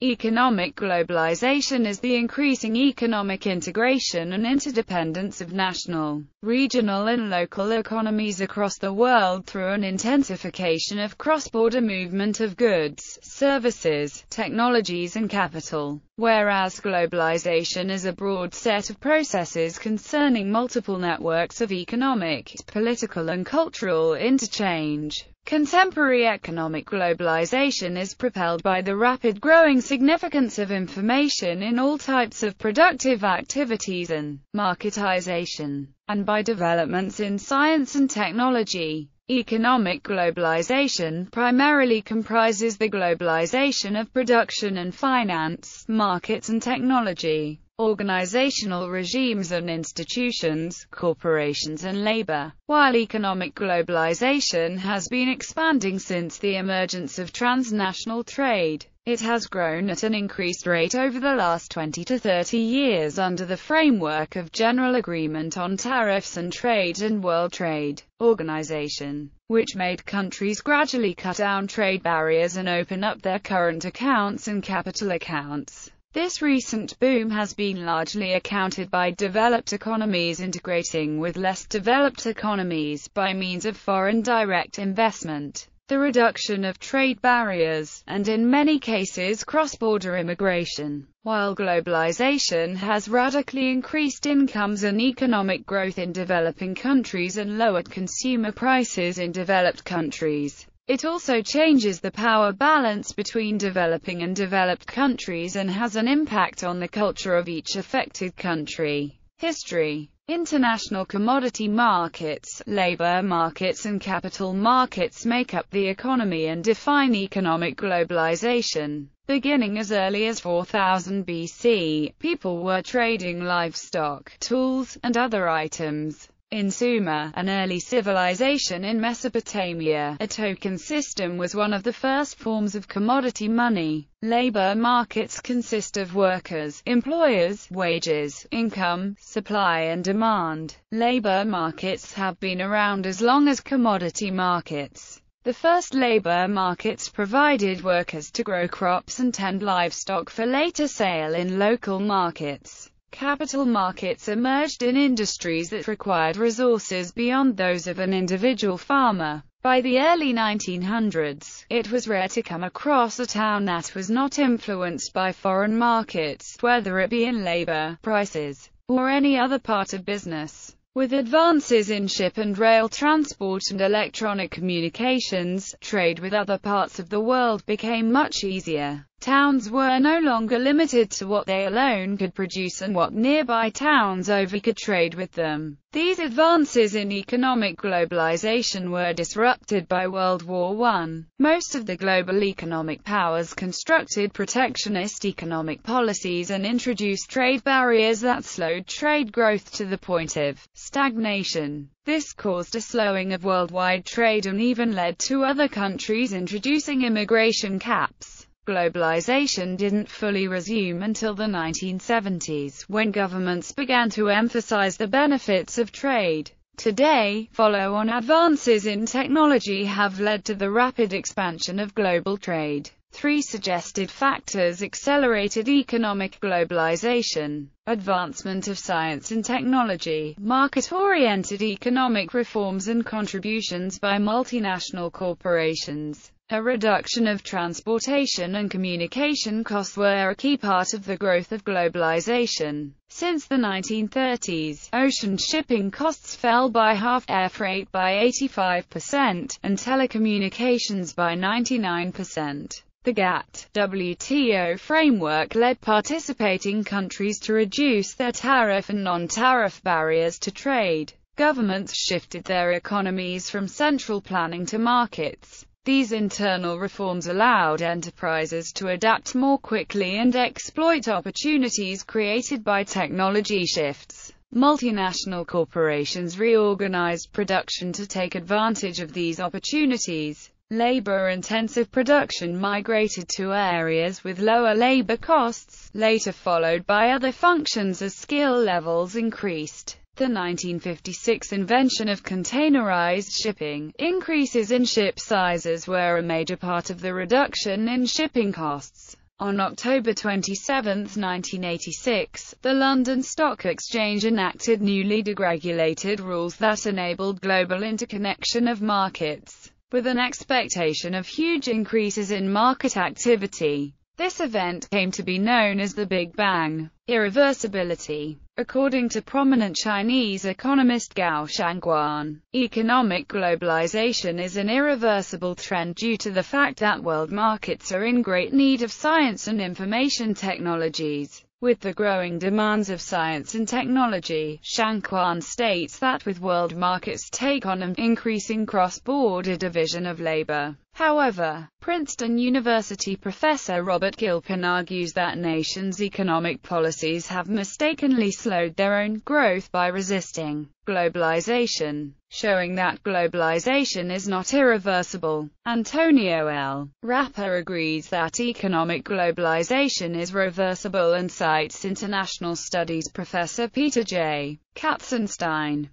Economic globalization is the increasing economic integration and interdependence of national, regional and local economies across the world through an intensification of cross-border movement of goods, services, technologies and capital. Whereas globalization is a broad set of processes concerning multiple networks of economic, political and cultural interchange. Contemporary economic globalization is propelled by the rapid growing significance of information in all types of productive activities and marketization, and by developments in science and technology. Economic globalization primarily comprises the globalization of production and finance, markets and technology, organizational regimes and institutions, corporations and labor. While economic globalization has been expanding since the emergence of transnational trade, it has grown at an increased rate over the last 20 to 30 years under the framework of General Agreement on Tariffs and Trade and World Trade Organization, which made countries gradually cut down trade barriers and open up their current accounts and capital accounts. This recent boom has been largely accounted by developed economies integrating with less developed economies by means of foreign direct investment the reduction of trade barriers, and in many cases cross-border immigration. While globalization has radically increased incomes and economic growth in developing countries and lowered consumer prices in developed countries, it also changes the power balance between developing and developed countries and has an impact on the culture of each affected country history, international commodity markets, labor markets and capital markets make up the economy and define economic globalization. Beginning as early as 4000 BC, people were trading livestock, tools, and other items. In Sumer, an early civilization in Mesopotamia, a token system was one of the first forms of commodity money. Labor markets consist of workers, employers, wages, income, supply and demand. Labor markets have been around as long as commodity markets. The first labor markets provided workers to grow crops and tend livestock for later sale in local markets. Capital markets emerged in industries that required resources beyond those of an individual farmer. By the early 1900s, it was rare to come across a town that was not influenced by foreign markets, whether it be in labor, prices, or any other part of business. With advances in ship and rail transport and electronic communications, trade with other parts of the world became much easier. Towns were no longer limited to what they alone could produce and what nearby towns over could trade with them. These advances in economic globalization were disrupted by World War I. Most of the global economic powers constructed protectionist economic policies and introduced trade barriers that slowed trade growth to the point of stagnation. This caused a slowing of worldwide trade and even led to other countries introducing immigration caps. Globalization didn't fully resume until the 1970s, when governments began to emphasize the benefits of trade. Today, follow-on advances in technology have led to the rapid expansion of global trade. Three suggested factors accelerated economic globalization, advancement of science and technology, market-oriented economic reforms and contributions by multinational corporations. A reduction of transportation and communication costs were a key part of the growth of globalization. Since the 1930s, ocean shipping costs fell by half, air freight by 85%, and telecommunications by 99%. The GATT WTO framework led participating countries to reduce their tariff and non-tariff barriers to trade. Governments shifted their economies from central planning to markets these internal reforms allowed enterprises to adapt more quickly and exploit opportunities created by technology shifts. Multinational corporations reorganized production to take advantage of these opportunities. Labor-intensive production migrated to areas with lower labor costs, later followed by other functions as skill levels increased. The 1956 invention of containerized shipping, increases in ship sizes were a major part of the reduction in shipping costs. On October 27, 1986, the London Stock Exchange enacted newly deregulated rules that enabled global interconnection of markets, with an expectation of huge increases in market activity. This event came to be known as the Big Bang irreversibility. According to prominent Chinese economist Gao Shangguan, economic globalization is an irreversible trend due to the fact that world markets are in great need of science and information technologies. With the growing demands of science and technology, Shangquan states that with world markets take on an increasing cross-border division of labor, However, Princeton University professor Robert Gilpin argues that nations' economic policies have mistakenly slowed their own growth by resisting globalization, showing that globalization is not irreversible. Antonio L. Rapper agrees that economic globalization is reversible and cites international studies professor Peter J. Katzenstein